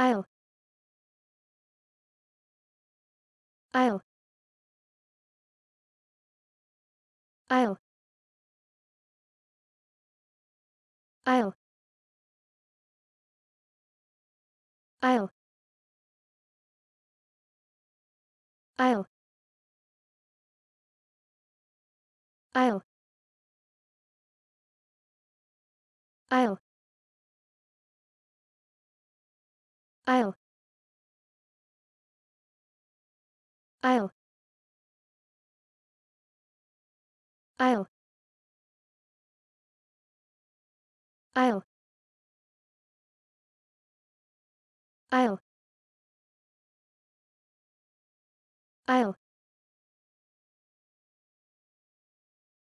I'll. I'll. I'll. I'll. I'll. I'll. I'll. I'll. I'll. I'll. I'll. I'll. I'll. I'll.